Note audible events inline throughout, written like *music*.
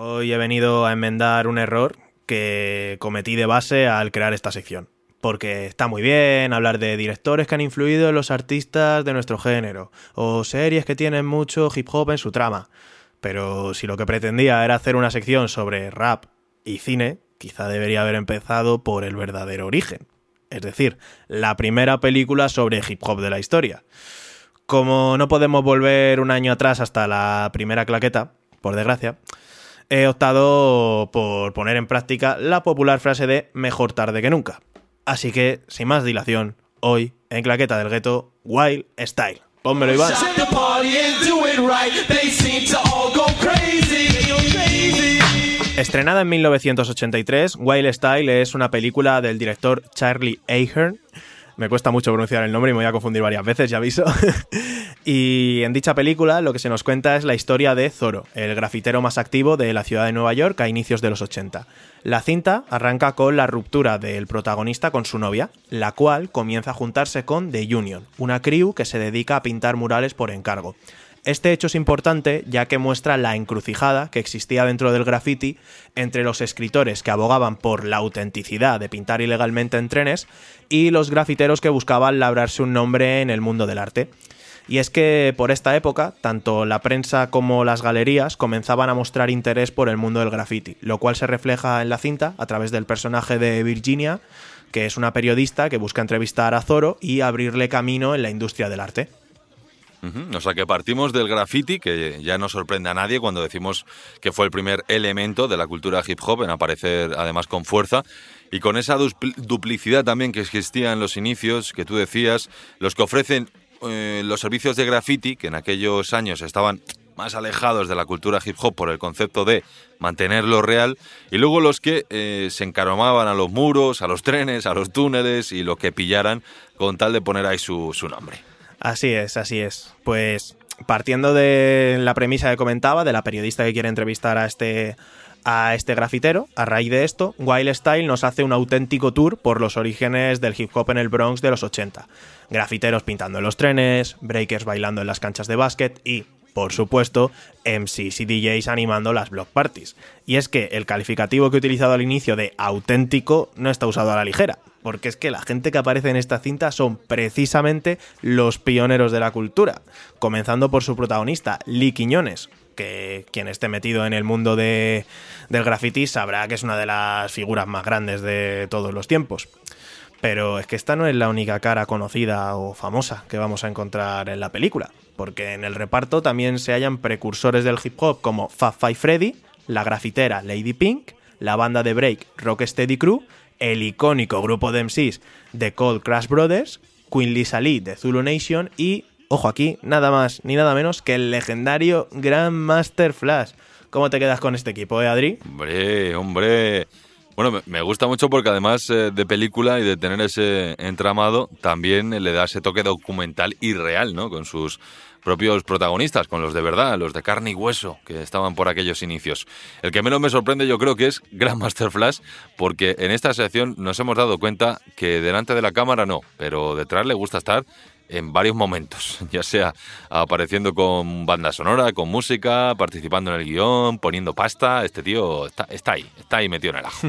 Hoy he venido a enmendar un error que cometí de base al crear esta sección. Porque está muy bien hablar de directores que han influido en los artistas de nuestro género, o series que tienen mucho hip hop en su trama. Pero si lo que pretendía era hacer una sección sobre rap y cine, quizá debería haber empezado por el verdadero origen. Es decir, la primera película sobre hip hop de la historia. Como no podemos volver un año atrás hasta la primera claqueta, por desgracia, he optado por poner en práctica la popular frase de mejor tarde que nunca. Así que, sin más dilación, hoy en Claqueta del Gueto, Wild Style. Pónmelo, Iván. Estrenada en 1983, Wild Style es una película del director Charlie Ahern me cuesta mucho pronunciar el nombre y me voy a confundir varias veces, ya aviso. *laughs* y en dicha película lo que se nos cuenta es la historia de Zoro, el grafitero más activo de la ciudad de Nueva York a inicios de los 80. La cinta arranca con la ruptura del protagonista con su novia, la cual comienza a juntarse con The Union, una crew que se dedica a pintar murales por encargo. Este hecho es importante ya que muestra la encrucijada que existía dentro del graffiti entre los escritores que abogaban por la autenticidad de pintar ilegalmente en trenes y los grafiteros que buscaban labrarse un nombre en el mundo del arte. Y es que por esta época, tanto la prensa como las galerías comenzaban a mostrar interés por el mundo del graffiti, lo cual se refleja en la cinta a través del personaje de Virginia, que es una periodista que busca entrevistar a Zoro y abrirle camino en la industria del arte. O sea que partimos del graffiti, que ya no sorprende a nadie cuando decimos que fue el primer elemento de la cultura hip hop en aparecer además con fuerza. Y con esa duplicidad también que existía en los inicios, que tú decías, los que ofrecen eh, los servicios de graffiti, que en aquellos años estaban más alejados de la cultura hip hop por el concepto de mantenerlo real, y luego los que eh, se encaramaban a los muros, a los trenes, a los túneles y lo que pillaran con tal de poner ahí su nombre. Así es, así es. Pues partiendo de la premisa que comentaba, de la periodista que quiere entrevistar a este a este grafitero. A raíz de esto, Wild Style nos hace un auténtico tour por los orígenes del hip hop en el Bronx de los 80. Grafiteros pintando en los trenes, breakers bailando en las canchas de básquet y, por supuesto, MCs y DJs animando las block parties. Y es que el calificativo que he utilizado al inicio de auténtico no está usado a la ligera, porque es que la gente que aparece en esta cinta son precisamente los pioneros de la cultura, comenzando por su protagonista, Lee Quiñones, que quien esté metido en el mundo del graffiti sabrá que es una de las figuras más grandes de todos los tiempos. Pero es que esta no es la única cara conocida o famosa que vamos a encontrar en la película, porque en el reparto también se hallan precursores del hip hop como Fat Freddy, la grafitera Lady Pink, la banda de break Rocksteady Crew, el icónico grupo de MCs de Cold Crash Brothers, Queen Lisa Lee de Zulu Nation y, ojo aquí, nada más ni nada menos que el legendario Grandmaster Flash. ¿Cómo te quedas con este equipo, eh, Adri? Hombre, hombre. Bueno, me gusta mucho porque además eh, de película y de tener ese entramado, también le da ese toque documental y real, ¿no? Con sus propios protagonistas, con los de verdad, los de carne y hueso que estaban por aquellos inicios. El que menos me sorprende yo creo que es Grandmaster Flash, porque en esta sección nos hemos dado cuenta que delante de la cámara no, pero detrás le gusta estar en varios momentos, *laughs* ya sea apareciendo con banda sonora, con música, participando en el guión, poniendo pasta, este tío está, ahí, está ahí metido en el ajo.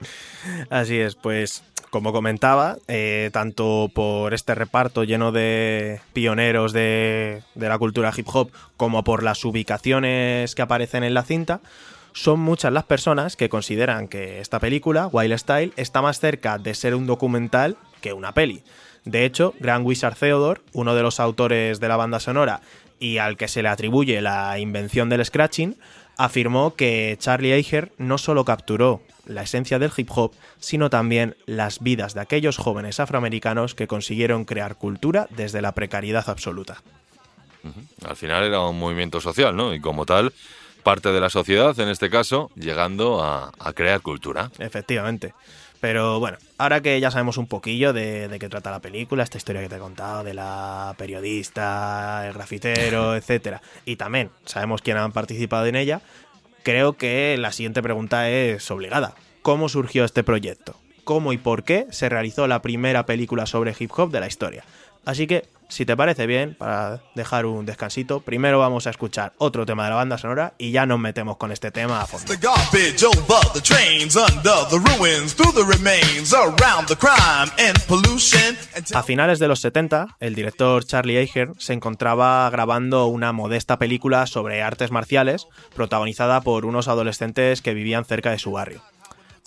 *laughs* Así es, pues como comentaba, eh, tanto por este reparto lleno de pioneros de, de la cultura hip hop como por las ubicaciones que aparecen en la cinta, son muchas las personas que consideran que esta película, Wild Style, está más cerca de ser un documental que una peli. De hecho, Grand Wizard Theodore, uno de los autores de la banda sonora y al que se le atribuye la invención del scratching, afirmó que Charlie Eicher no solo capturó la esencia del hip hop, sino también las vidas de aquellos jóvenes afroamericanos que consiguieron crear cultura desde la precariedad absoluta. Al final era un movimiento social, ¿no? Y como tal, parte de la sociedad, en este caso, llegando a crear cultura. Efectivamente. Pero bueno, ahora que ya sabemos un poquillo de, qué trata la película, esta historia que te he contado de la periodista, el grafitero, *laughs* etc. y también sabemos quién han participado en ella, creo que la siguiente pregunta es obligada. ¿Cómo surgió este proyecto? ¿Cómo y por qué se realizó la primera película sobre hip hop de la historia? Así que si te parece bien, para dejar un descansito, primero vamos a escuchar otro tema de la banda sonora y ya nos metemos con este tema a fondo. A finales de los 70, el director Charlie Ager se encontraba grabando una modesta película sobre artes marciales protagonizada por unos adolescentes que vivían cerca de su barrio.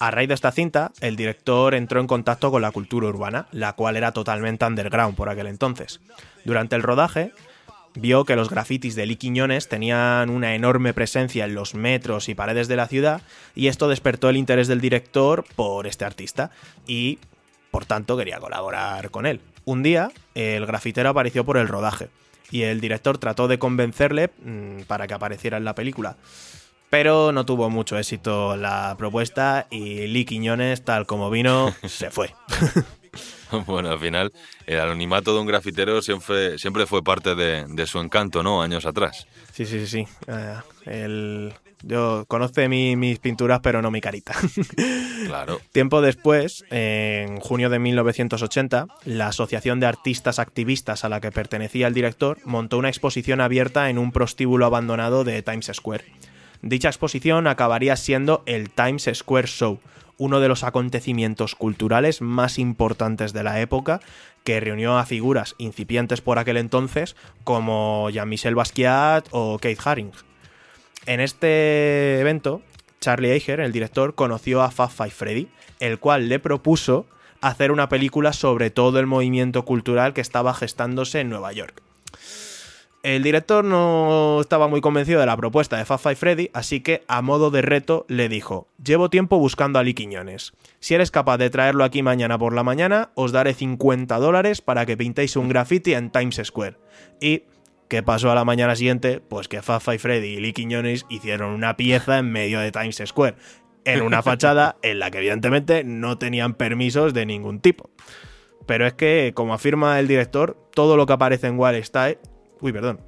A raíz de esta cinta, el director entró en contacto con la cultura urbana, la cual era totalmente underground por aquel entonces. Durante el rodaje, vio que los grafitis de Lee Quiñones tenían una enorme presencia en los metros y paredes de la ciudad, y esto despertó el interés del director por este artista, y por tanto quería colaborar con él. Un día, el grafitero apareció por el rodaje, y el director trató de convencerle mm, para que apareciera en la película. Pero no tuvo mucho éxito la propuesta y Lee Quiñones, tal como vino, *laughs* se fue. *laughs* bueno, al final, el anonimato de un grafitero siempre, fue parte de, su encanto, ¿no? Años atrás. Sí, sí, sí. Eh, yo conoce mis pinturas, pero no mi carita. *laughs* claro. Tiempo después, en junio de 1980, la Asociación de Artistas Activistas a la que pertenecía el director montó una exposición abierta en un prostíbulo abandonado de Times Square. Dicha exposición acabaría siendo el Times Square Show, uno de los acontecimientos culturales más importantes de la época, que reunió a figuras incipientes por aquel entonces como Jean-Michel Basquiat o Keith Haring. En este evento, Charlie Eicher, el director, conoció a Fab Five Freddy, el cual le propuso hacer una película sobre todo el movimiento cultural que estaba gestándose en Nueva York. El director no estaba muy convencido de la propuesta de Fafa y Freddy, así que a modo de reto le dijo: Llevo tiempo buscando a Lee Quiñones. Si eres capaz de traerlo aquí mañana por la mañana, os daré 50 dólares para que pintéis un graffiti en Times Square. Y. ¿Qué pasó a la mañana siguiente? Pues que Fafa y Freddy y Lee Quiñones hicieron una pieza en medio de Times Square, en una fachada en la que evidentemente no tenían permisos de ningún tipo. Pero es que, como afirma el director, todo lo que aparece en Wall Street Uy, perdón.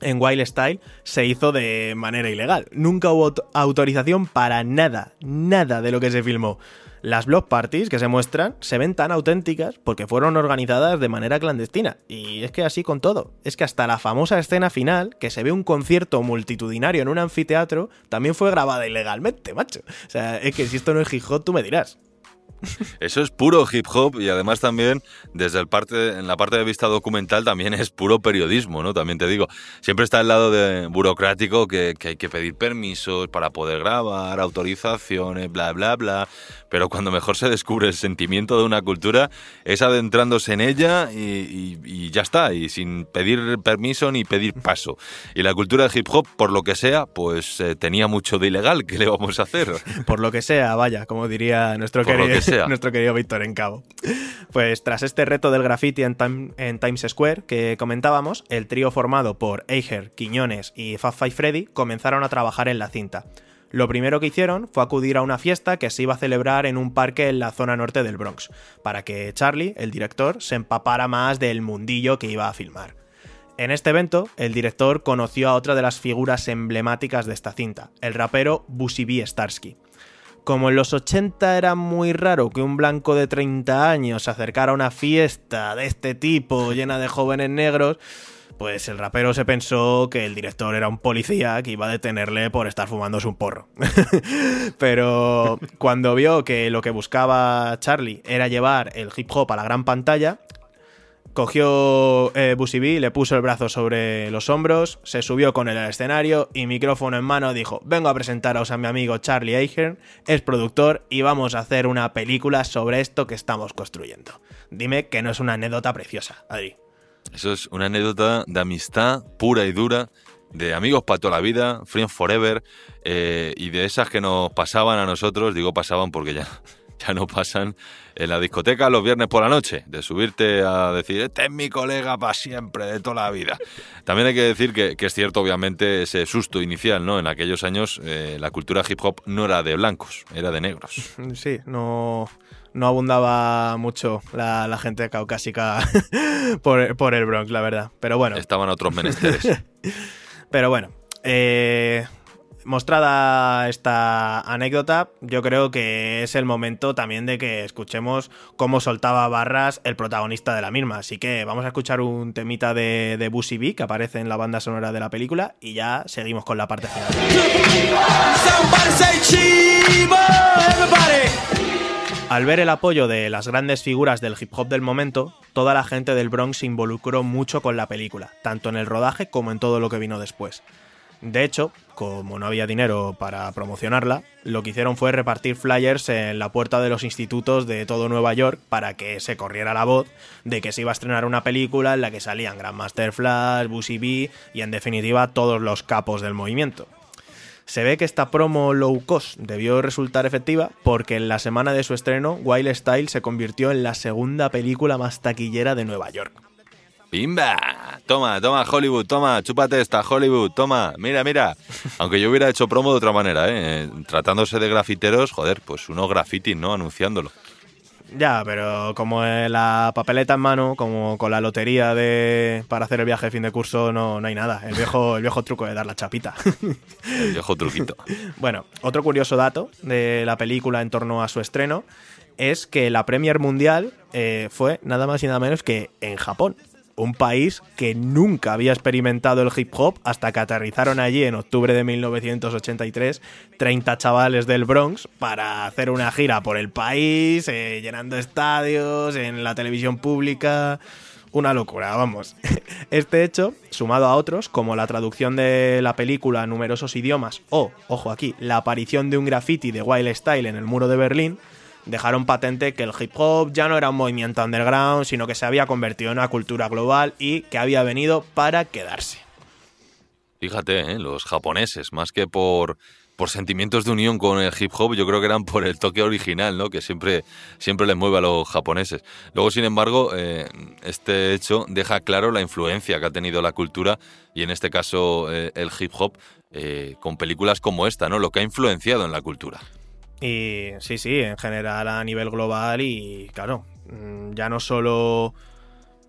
En Wild Style se hizo de manera ilegal. Nunca hubo autorización para nada, nada de lo que se filmó. Las block parties que se muestran se ven tan auténticas porque fueron organizadas de manera clandestina. Y es que así con todo. Es que hasta la famosa escena final, que se ve un concierto multitudinario en un anfiteatro, también fue grabada ilegalmente, macho. O sea, es que si esto no es Gijón, tú me dirás. Eso es puro hip hop y además también desde el parte, en la parte de vista documental también es puro periodismo, ¿no? También te digo, siempre está el lado de burocrático que, hay que pedir permisos para poder grabar, autorizaciones, bla, bla, bla. Pero cuando mejor se descubre el sentimiento de una cultura es adentrándose en ella y, ya está, y sin pedir permiso ni pedir paso. Y la cultura de hip hop, por lo que sea, pues eh, tenía mucho de ilegal, ¿qué le vamos a hacer? *laughs* Por lo que sea, vaya, como diría nuestro querido nuestro querido Víctor en cabo. Pues tras este reto del graffiti en, Times Square que comentábamos, el trío formado por Eiger, Quiñones y Fafa y Freddy comenzaron a trabajar en la cinta. Lo primero que hicieron fue acudir a una fiesta que se iba a celebrar en un parque en la zona norte del Bronx, para que Charlie, el director, se empapara más del mundillo que iba a filmar. En este evento, el director conoció a otra de las figuras emblemáticas de esta cinta, el rapero Busy B. Starsky. Como en los 80 era muy raro que un blanco de 30 años se acercara a una fiesta de este tipo llena de jóvenes negros, pues el rapero se pensó que el director era un policía que iba a detenerle por estar fumándose un porro. *laughs* Pero cuando vio que lo que buscaba Charlie era llevar el hip hop a la gran pantalla, Cogió eh, B, le puso el brazo sobre los hombros, se subió con él al escenario y micrófono en mano dijo: Vengo a presentaros a mi amigo Charlie Eichern, es productor y vamos a hacer una película sobre esto que estamos construyendo. Dime que no es una anécdota preciosa, Adri. Eso es una anécdota de amistad pura y dura, de amigos para toda la vida, friends forever, eh, y de esas que nos pasaban a nosotros, digo pasaban porque ya ya no pasan en la discoteca los viernes por la noche, de subirte a decir, este es mi colega para siempre, de toda la vida. *laughs* También hay que decir que, es cierto, obviamente, ese susto inicial, ¿no? En aquellos años eh, la cultura hip hop no era de blancos, era de negros. *laughs* Sí, no, no abundaba mucho la, gente caucásica *laughs* por, por el Bronx, la verdad. Pero bueno. Estaban otros menesteres. Pero bueno, eh, mostrada esta anécdota, yo creo que es el momento también de que escuchemos cómo soltaba barras el protagonista de la misma. Así que vamos a escuchar un temita de, de Busy que aparece en la banda sonora de la película y ya seguimos con la parte final. Al ver el apoyo de las grandes figuras del hip hop del momento, toda la gente del Bronx se involucró mucho con la película, tanto en el rodaje como en todo lo que vino después. De hecho, como no había dinero para promocionarla, lo que hicieron fue repartir flyers en la puerta de los institutos de todo Nueva York para que se corriera la voz de que se iba a estrenar una película en la que salían Grandmaster Flash, Busy B y en definitiva todos los capos del movimiento. Se ve que esta promo low cost debió resultar efectiva porque en la semana de su estreno Wild Style se convirtió en la segunda película más taquillera de Nueva York. ¡Bimba! Toma, toma Hollywood, toma, chúpate esta Hollywood, toma, mira, mira. Aunque yo hubiera hecho promo de otra manera, ¿eh? Tratándose de grafiteros, joder, pues uno graffiti, ¿no? Anunciándolo. Ya, pero como eh, la papeleta en mano, como con la lotería de para hacer el viaje de fin de curso, no, no hay nada. El viejo, el viejo truco de dar la chapita. *laughs* El viejo truquito. *laughs* bueno, otro curioso dato de la película en torno a su estreno es que la Premier Mundial eh, fue nada más y nada menos que en Japón un país que nunca había experimentado el hip hop hasta que aterrizaron allí en octubre de 1983 30 chavales del Bronx para hacer una gira por el país, eh, llenando estadios, en la televisión pública. Una locura, vamos. *laughs* Este hecho, sumado a otros, como la traducción de la película a numerosos idiomas o, ojo aquí, la aparición de un graffiti de Wild Style en el muro de Berlín, dejaron patente que el hip hop ya no era un movimiento underground, sino que se había convertido en una cultura global y que había venido para quedarse. Fíjate, ¿eh? los japoneses, más que por por sentimientos de unión con el hip hop, yo creo que eran por el toque original, ¿no? Que siempre, siempre les mueve a los japoneses. Luego, sin embargo, eh, este hecho deja claro la influencia que ha tenido la cultura y en este caso eh, el hip hop con películas como esta, ¿no? Lo que ha influenciado en la cultura. Y sí, sí, en general a nivel global y claro, mm, ya no solo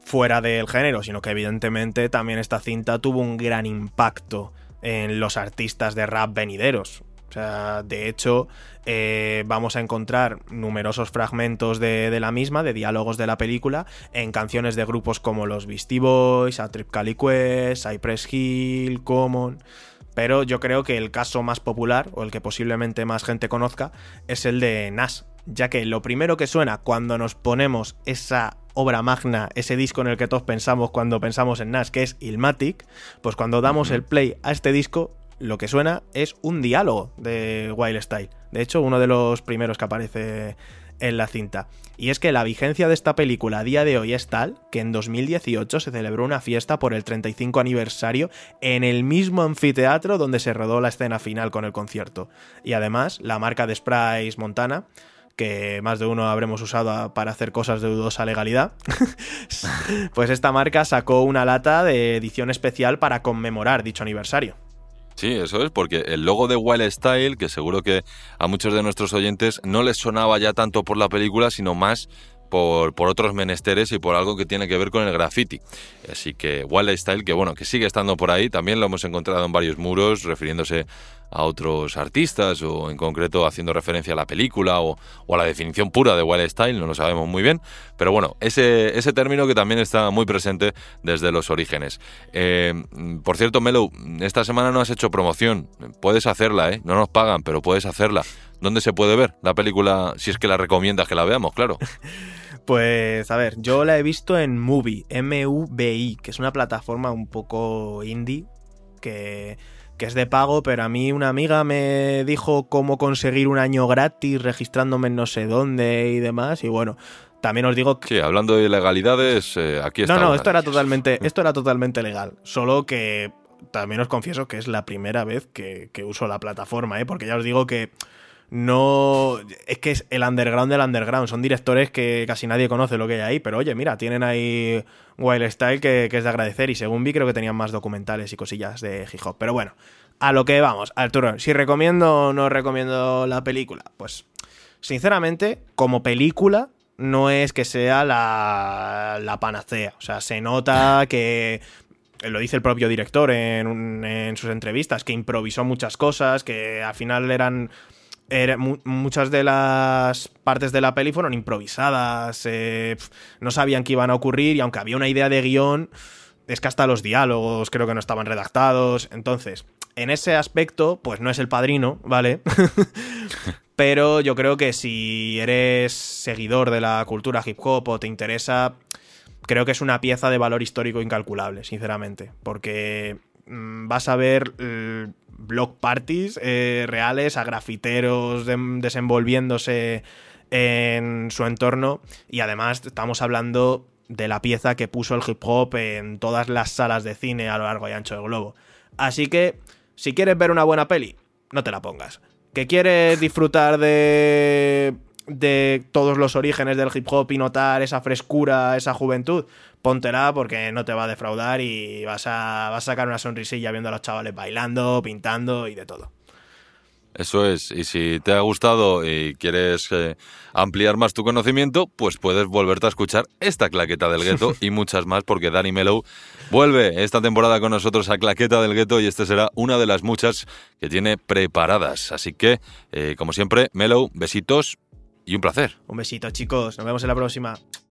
fuera del género, sino que evidentemente también esta cinta tuvo un gran impacto en los artistas de rap venideros. O sea, de hecho, eh, vamos a encontrar numerosos fragmentos de, de, la misma, de diálogos de la película, en canciones de grupos como los Beastie Boys, A Trip Cali Quest, Cypress Hill, Common. Pero yo creo que el caso más popular, o el que posiblemente más gente conozca, es el de Nas, ya que lo primero que suena cuando nos ponemos esa obra magna, ese disco en el que todos pensamos cuando pensamos en Nas, que es Ilmatic, pues cuando damos el play a este disco, lo que suena es un diálogo de Wild Style. De hecho, uno de los primeros que aparece en la cinta. Y es que la vigencia de esta película a día de hoy es tal que en 2018 se celebró una fiesta por el 35 aniversario en el mismo anfiteatro donde se rodó la escena final con el concierto. Y además, la marca de Sprays Montana que más de uno habremos usado para hacer cosas de dudosa legalidad, *laughs* pues esta marca sacó una lata de edición especial para conmemorar dicho aniversario. Sí, eso es, porque el logo de Wild Style, que seguro que a muchos de nuestros oyentes no les sonaba ya tanto por la película, sino más por, otros menesteres y por algo que tiene que ver con el graffiti. Así que Wild Style, que bueno, que sigue estando por ahí, también lo hemos encontrado en varios muros, refiriéndose a otros artistas o en concreto haciendo referencia a la película o, a la definición pura de Wild Style, no lo sabemos muy bien, pero bueno, ese, ese término que también está muy presente desde los orígenes. Eh, por cierto, Melo, esta semana no has hecho promoción, puedes hacerla, ¿eh? no nos pagan, pero puedes hacerla. ¿Dónde se puede ver la película? Si es que la recomiendas que la veamos, claro. *laughs* Pues a ver, yo la he visto en Movie, i que es una plataforma un poco indie, que, es de pago, pero a mí una amiga me dijo cómo conseguir un año gratis registrándome en no sé dónde y demás, y bueno. También os digo que... Sí, hablando de ilegalidades, eh, aquí está. No, no, esto era, totalmente, *laughs* esto era totalmente legal. Solo que también os confieso que es la primera vez que, que uso la plataforma, ¿eh? porque ya os digo que no. Es que es el underground del underground. Son directores que casi nadie conoce lo que hay ahí, pero oye, mira, tienen ahí Wild Style que, es de agradecer. Y según vi, creo que tenían más documentales y cosillas de hip hop. Pero bueno, a lo que vamos, Arturo. Si recomiendo o no recomiendo la película, pues. Sinceramente, como película, no es que sea la, la panacea. O sea, se nota *laughs* que lo dice el propio director en, en, sus entrevistas, que improvisó muchas cosas, que al final eran muchas de las partes de la peli fueron improvisadas, eh, no sabían qué iban a ocurrir y aunque había una idea de guión, es que hasta los diálogos creo que no estaban redactados. Entonces, en ese aspecto, pues no es el padrino, ¿vale? *laughs* Pero yo creo que si eres seguidor de la cultura hip hop o te interesa, creo que es una pieza de valor histórico incalculable, sinceramente, porque Mm, vas a ver mm, block parties eh, reales, a grafiteros desenvolviéndose en su entorno y además estamos hablando de la pieza que puso el hip hop en todas las salas de cine a lo largo y ancho del globo. Así que, si quieres ver una buena peli, no te la pongas. ¿Que quieres disfrutar de de todos los orígenes del hip hop y notar esa frescura, esa juventud, póntela porque no te va a defraudar y vas a, a sacar una sonrisilla viendo a los chavales bailando, pintando y de todo. Eso es, y si te ha gustado y quieres eh, ampliar más tu conocimiento, pues puedes volverte a escuchar esta claqueta del gueto *laughs* y muchas más, porque Dani Melo vuelve esta temporada con nosotros a Claqueta del Gueto y esta será una de las muchas que tiene preparadas. Así que, eh, como siempre, Melo besitos, y un placer. Un besito, chicos. Nos vemos en la próxima.